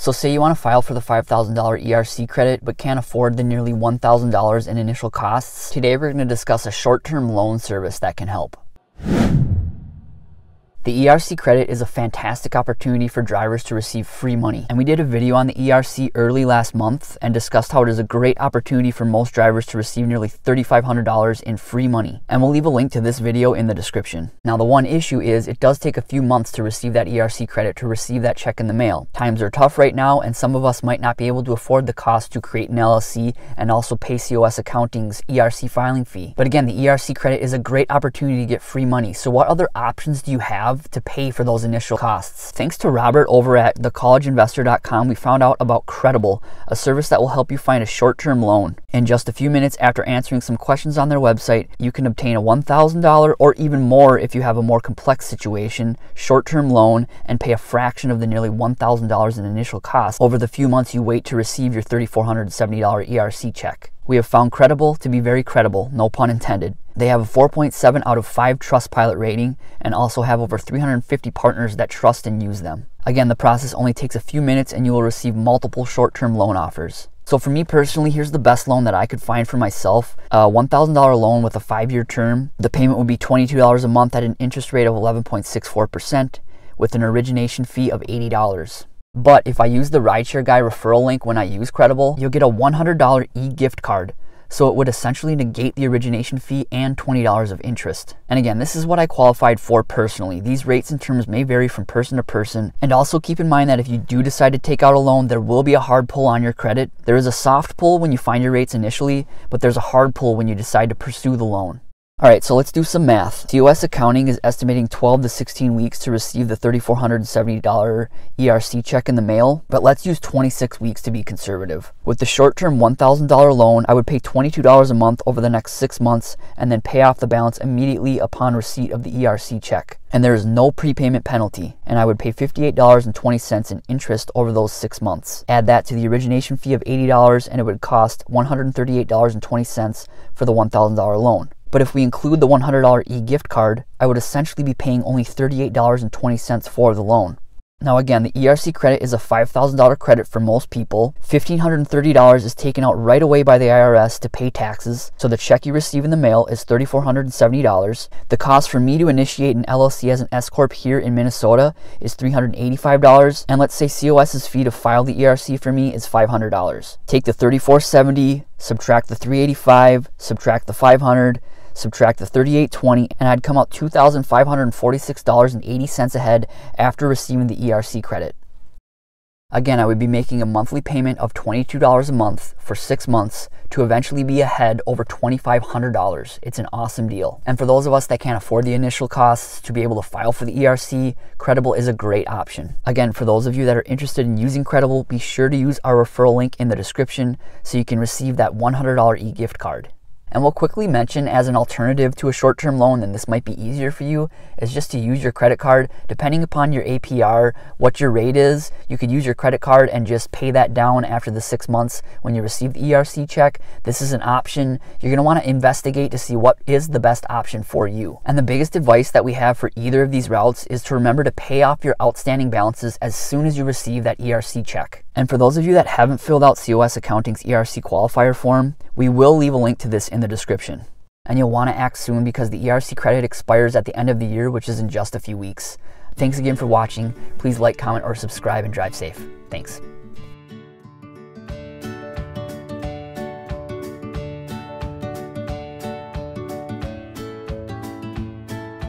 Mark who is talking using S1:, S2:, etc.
S1: So, say you want to file for the $5,000 ERC credit but can't afford the nearly $1,000 in initial costs, today we're going to discuss a short term loan service that can help. The ERC credit is a fantastic opportunity for drivers to receive free money. And we did a video on the ERC early last month and discussed how it is a great opportunity for most drivers to receive nearly $3,500 in free money. And we'll leave a link to this video in the description. Now, the one issue is it does take a few months to receive that ERC credit to receive that check in the mail. Times are tough right now, and some of us might not be able to afford the cost to create an LLC and also pay COS accounting's ERC filing fee. But again, the ERC credit is a great opportunity to get free money. So what other options do you have have to pay for those initial costs. Thanks to Robert over at thecollegeinvestor.com, we found out about Credible, a service that will help you find a short term loan. In just a few minutes after answering some questions on their website, you can obtain a $1,000 or even more if you have a more complex situation, short term loan, and pay a fraction of the nearly $1,000 in initial costs over the few months you wait to receive your $3,470 ERC check we have found credible to be very credible, no pun intended. They have a 4.7 out of 5 Trustpilot rating and also have over 350 partners that trust and use them. Again, the process only takes a few minutes and you will receive multiple short-term loan offers. So for me personally, here's the best loan that I could find for myself. A uh, $1,000 loan with a five-year term. The payment would be $22 a month at an interest rate of 11.64% with an origination fee of $80. But if I use the Rideshare Guy referral link when I use Credible, you'll get a $100 e-gift card. So it would essentially negate the origination fee and $20 of interest. And again, this is what I qualified for personally. These rates and terms may vary from person to person. And also keep in mind that if you do decide to take out a loan, there will be a hard pull on your credit. There is a soft pull when you find your rates initially, but there's a hard pull when you decide to pursue the loan. All right, so let's do some math. DOS Accounting is estimating 12 to 16 weeks to receive the $3,470 ERC check in the mail, but let's use 26 weeks to be conservative. With the short-term $1,000 loan, I would pay $22 a month over the next six months and then pay off the balance immediately upon receipt of the ERC check. And there is no prepayment penalty, and I would pay $58.20 in interest over those six months. Add that to the origination fee of $80, and it would cost $138.20 for the $1,000 loan. But if we include the $100 e-gift card, I would essentially be paying only $38.20 for the loan. Now again, the ERC credit is a $5,000 credit for most people. $1,530 is taken out right away by the IRS to pay taxes, so the check you receive in the mail is $3,470. The cost for me to initiate an LLC as an S-Corp here in Minnesota is $385, and let's say COS's fee to file the ERC for me is $500. Take the $3,470, subtract the $385, subtract the 500, dollars subtract the 3820 and I'd come out $2,546.80 ahead after receiving the ERC credit. Again, I would be making a monthly payment of $22 a month for six months to eventually be ahead over $2,500. It's an awesome deal. And for those of us that can't afford the initial costs to be able to file for the ERC, Credible is a great option. Again, for those of you that are interested in using Credible, be sure to use our referral link in the description so you can receive that $100 e gift card. And we'll quickly mention as an alternative to a short term loan, and this might be easier for you, is just to use your credit card. Depending upon your APR, what your rate is, you could use your credit card and just pay that down after the six months when you receive the ERC check. This is an option. You're gonna wanna investigate to see what is the best option for you. And the biggest advice that we have for either of these routes is to remember to pay off your outstanding balances as soon as you receive that ERC check. And for those of you that haven't filled out COS Accounting's ERC qualifier form, we will leave a link to this in the description. And you'll want to act soon because the ERC credit expires at the end of the year, which is in just a few weeks. Thanks again for watching. Please like, comment, or subscribe and drive safe. Thanks.